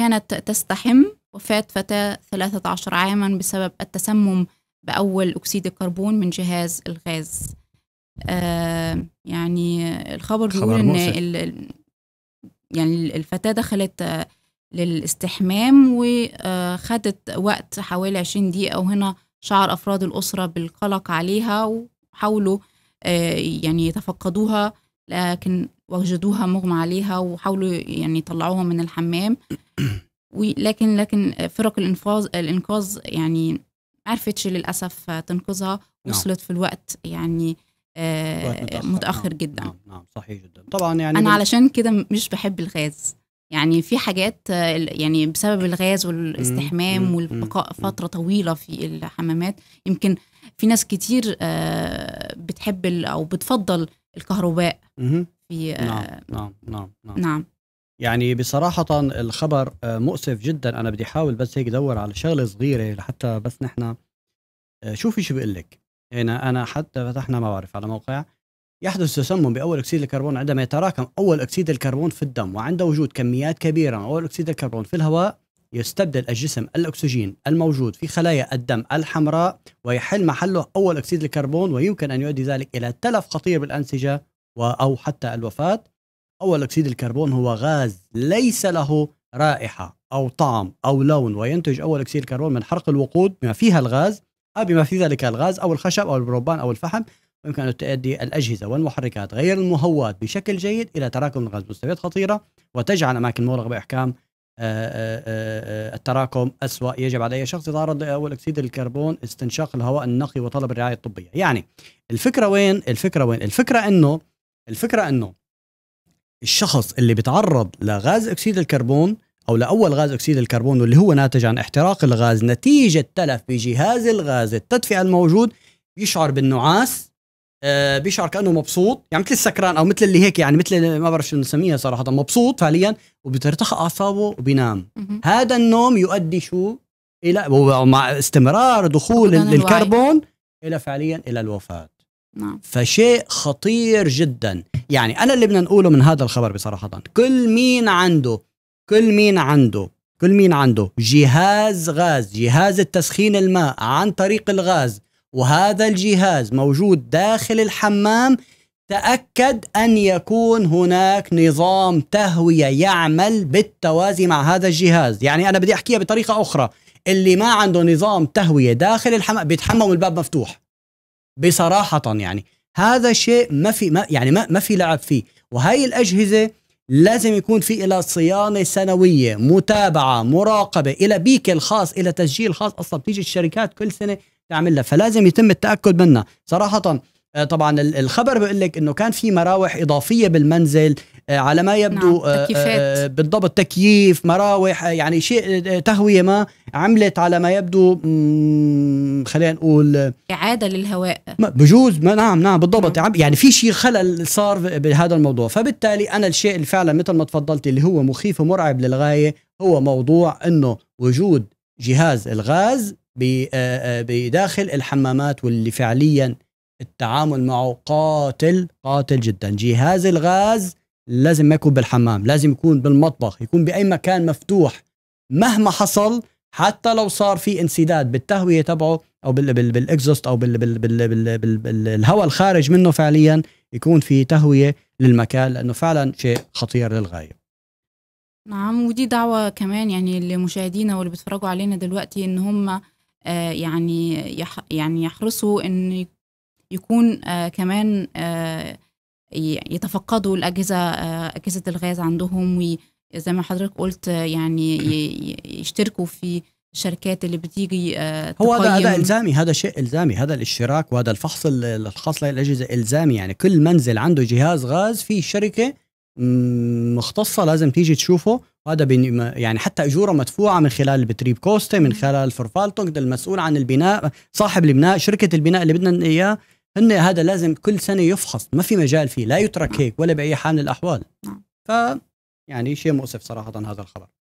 كانت تستحم وفاة فتاة 13 عاما بسبب التسمم بأول أكسيد الكربون من جهاز الغاز آه يعني الخبر بيقول إن الـ يعني الفتاة دخلت للاستحمام وخدت آه، وقت حوالي 20 دقيقة وهنا شعر أفراد الأسرة بالقلق عليها وحاولوا آه، يعني يتفقدوها لكن وجدوها مغمى عليها وحاولوا يعني يطلعوها من الحمام ولكن لكن فرق الانقاذ الانقاذ يعني ما عرفتش للاسف تنقذها نعم. وصلت في الوقت يعني آه متأخر, متاخر نعم جدا نعم, نعم صحيح جدا طبعا يعني انا علشان كده مش بحب الغاز يعني في حاجات يعني بسبب الغاز والاستحمام والبقاء فتره طويله في الحمامات يمكن في ناس كتير آه، بتحب او بتفضل الكهرباء في آه، نعم،, نعم نعم نعم نعم, يعني بصراحة الخبر آه، مؤسف جدا أنا بدي أحاول بس هيك أدور على شغلة صغيرة لحتى بس نحن آه، شوفي شو بقول لك هنا أنا حتى فتحنا ما بعرف على موقع يحدث تسمم بأول أكسيد الكربون عندما يتراكم أول أكسيد الكربون في الدم وعند وجود كميات كبيرة من أول أكسيد الكربون في الهواء يستبدل الجسم الأكسجين الموجود في خلايا الدم الحمراء ويحل محله أول أكسيد الكربون ويمكن أن يؤدي ذلك إلى تلف خطير بالأنسجة أو حتى الوفاة أول أكسيد الكربون هو غاز ليس له رائحة أو طعم أو لون وينتج أول أكسيد الكربون من حرق الوقود بما فيها الغاز أو بما في ذلك الغاز أو الخشب أو البروبان أو الفحم ويمكن أن تؤدي الأجهزة والمحركات غير المهوات بشكل جيد إلى تراكم الغاز مستويات خطيرة وتجعل أماكن مغلقة بإحكام آه، آه، آه، التراكم أسوأ يجب على أي شخص يتعرض لأول أكسيد الكربون استنشاق الهواء النقي وطلب الرعاية الطبية يعني الفكرة وين الفكرة وين الفكرة أنه الفكره انه الشخص اللي بيتعرض لغاز اكسيد الكربون او لاول غاز اكسيد الكربون واللي هو ناتج عن احتراق الغاز نتيجه تلف بجهاز الغاز التدفئه الموجود بيشعر بالنعاس آه بيشعر كانه مبسوط يعني مثل السكران او مثل اللي هيك يعني مثل ما بعرف شو نسميها صراحه مبسوط فعليا وبترتخى اعصابه وبينام هذا النوم يؤدي شو الى ومع استمرار دخول الكربون الى فعليا الى الوفاه نعم. فشيء خطير جدا يعني أنا اللي بدنا نقوله من هذا الخبر بصراحة كل مين عنده كل مين عنده كل مين عنده جهاز غاز جهاز التسخين الماء عن طريق الغاز وهذا الجهاز موجود داخل الحمام تأكد أن يكون هناك نظام تهوية يعمل بالتوازي مع هذا الجهاز يعني أنا بدي أحكيها بطريقة أخرى اللي ما عنده نظام تهوية داخل الحمام بيتحمم الباب مفتوح بصراحه يعني هذا شيء ما في ما يعني ما, ما في لعب فيه وهي الاجهزه لازم يكون في إلى صيانة سنوية متابعة مراقبة إلى بيكل خاص إلى تسجيل خاص أصلا بتيجي الشركات كل سنة تعمل لها فلازم يتم التأكد منها صراحة آه، طبعا الخبر بيقول لك انه كان في مراوح اضافيه بالمنزل آه، على ما يبدو نعم. آه، تكييفات. آه، بالضبط تكييف مراوح يعني شيء تهوية ما عملت على ما يبدو خلينا نقول إعادة للهواء بجوز ما نعم نعم بالضبط نعم. يعني في شيء خلل صار بهذا الموضوع فبالتالي أنا الشيء اللي فعلا مثل ما تفضلت اللي هو مخيف ومرعب للغاية هو موضوع أنه وجود جهاز الغاز بداخل الحمامات واللي فعليا التعامل معه قاتل قاتل جدا جهاز الغاز لازم ما يكون بالحمام لازم يكون بالمطبخ يكون باي مكان مفتوح مهما حصل حتى لو صار في انسداد بالتهويه تبعه او بالاكزوست او بالهواء الخارج منه فعليا يكون في تهويه للمكان لانه فعلا شيء خطير للغايه نعم ودي دعوه كمان يعني لمشاهدينا واللي بيتفرجوا علينا دلوقتي ان هم آه، يعني يعني يحرصوا ان يكون آه، كمان آه يتفقدوا الاجهزه آه، اجهزه الغاز عندهم وزي ما حضرتك قلت آه، يعني يشتركوا في الشركات اللي بتيجي آه، هو هذا هذا الزامي هذا شيء الزامي هذا الاشتراك وهذا الفحص الخاص للاجهزه الزامي يعني كل منزل عنده جهاز غاز في شركه مختصه لازم تيجي تشوفه وهذا يعني حتى اجوره مدفوعه من خلال البتريب كوستي من خلال فرفالتونج المسؤول عن البناء صاحب البناء شركه البناء اللي بدنا اياه هن هذا لازم كل سنه يفحص ما في مجال فيه لا يترك هيك ولا باي حال من الاحوال ف يعني شيء مؤسف صراحه هذا الخبر